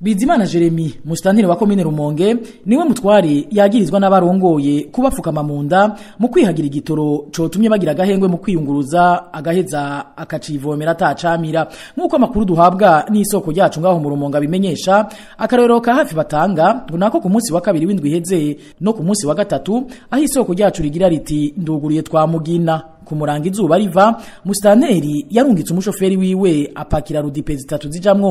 Bizimana Jeremy musitantire wa komine Rumonge niwe mutwari yagirizwa n'abarongoye kubapfukama mamunda mu kwihagira igitoro cotumye bagira agahengwe mu kwiyunguruza agaheza akacivomera atacamira nk'uko amakuru duhabwa n'isoko ryacu ngaho mu Rumonge abimenyesha akarero hafi batanga ngo nako ku munsi wa kabiri w'indwi iheze no ku munsi wa gatatu aho isoko ryacu rigira riti nduguriye Mugina”. kumuranga izuba riva Mustaneri yarungitse umushoferi wiwe apakira rudipe zitatu zijamwo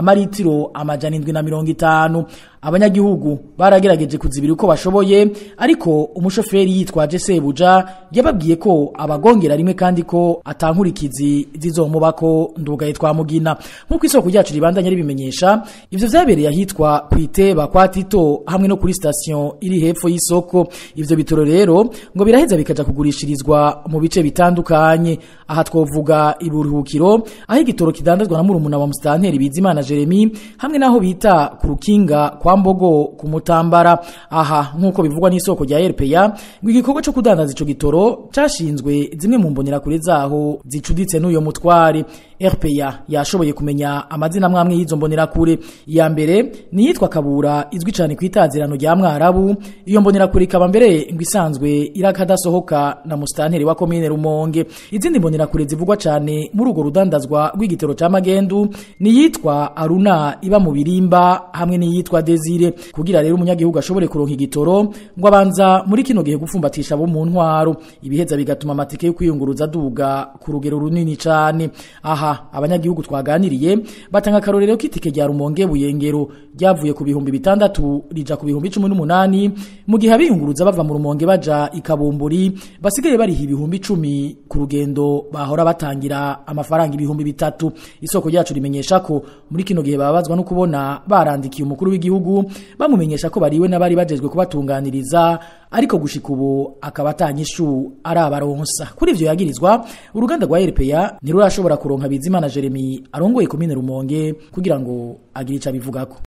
amaritiro amajana indwi na mirongo itanu abanyagihugu baragerageje kuzibira uko bashoboye ariko umushoferi yitwaje sebuja yababwiye ko abagongera rimwe kandi ko atankurikizi zizomubako ndugaye Mugina nk'uko isoko ryacu ribandanya ribimenyesha ibyo byabereye ahitwa kwiteba kwa Tito hamwe no kuri station iri hepfo y'isoko ibyo bitoro rero ngo biraheza bikaja kugurishirizwa mu bice bitandukanye aha twovuga iburuhukiro aho igitoro kidandazwa na murumuna wa Mustanteri Bizimana Jeremy hamwe naho bita ku rukinga kwa kwa mbogo ku mutambara aha nk'uko bivugwa n'isoko rya rpa ngo igikorwa cyo kudandaza icyo gitoro cyashinzwe zimwe mu mbonerakure zaho zicuditse n'uyo mutwari RPA yashoboye kumenya amazina amwe y'izo mbonerakure iya mbere ni iyitwa kabura izwi cyane ku itazirano rya mwarabu iyo kure ikaba mbere ngo isanzwe irakadasohoka na musitanteri wa komine rumonge izindi mbonerakure zivugwa cyane muri urwo rudandazwa rw'igitero cya magendu ni iyitwa aruna iba mu birimba hamwe n'iyitwa desire kugira rero umunyagihugu ashobore kuronka igitoro ngo abanza muri kino gihe gufumbatisha abo mu ntwaro ibiheza bigatuma amatike yo kwiyunguruza duga ku rugero runini cyane aha abanyagihugu twaganiriye batanga akarorero k'itike rya rumonge buyengero ryavuye ku bihumbi bitandatu rija ku bihumbi cumi n'umunani mu gihe abiyunguruza bava mu rumonge baja ikabumburi basigaye bariha ibihumbi icumi ku rugendo bahora batangira amafaranga ibihumbi bitatu isoko ryacu rimenyesha ko muri kino gihe babazwa no kubona barandikiye umukuru w'igihugu bamumenyesha ko bariwe n'abari bajejwe kubatunganiriza ariko gushika ubu akaba atanyishu arabaronsa kuri ibyo yagirizwa uruganda rwa RPA nirurashobora kuronka Bizimana Jeremy arongoye komine Rumonge kugira ngo agire ico abivugako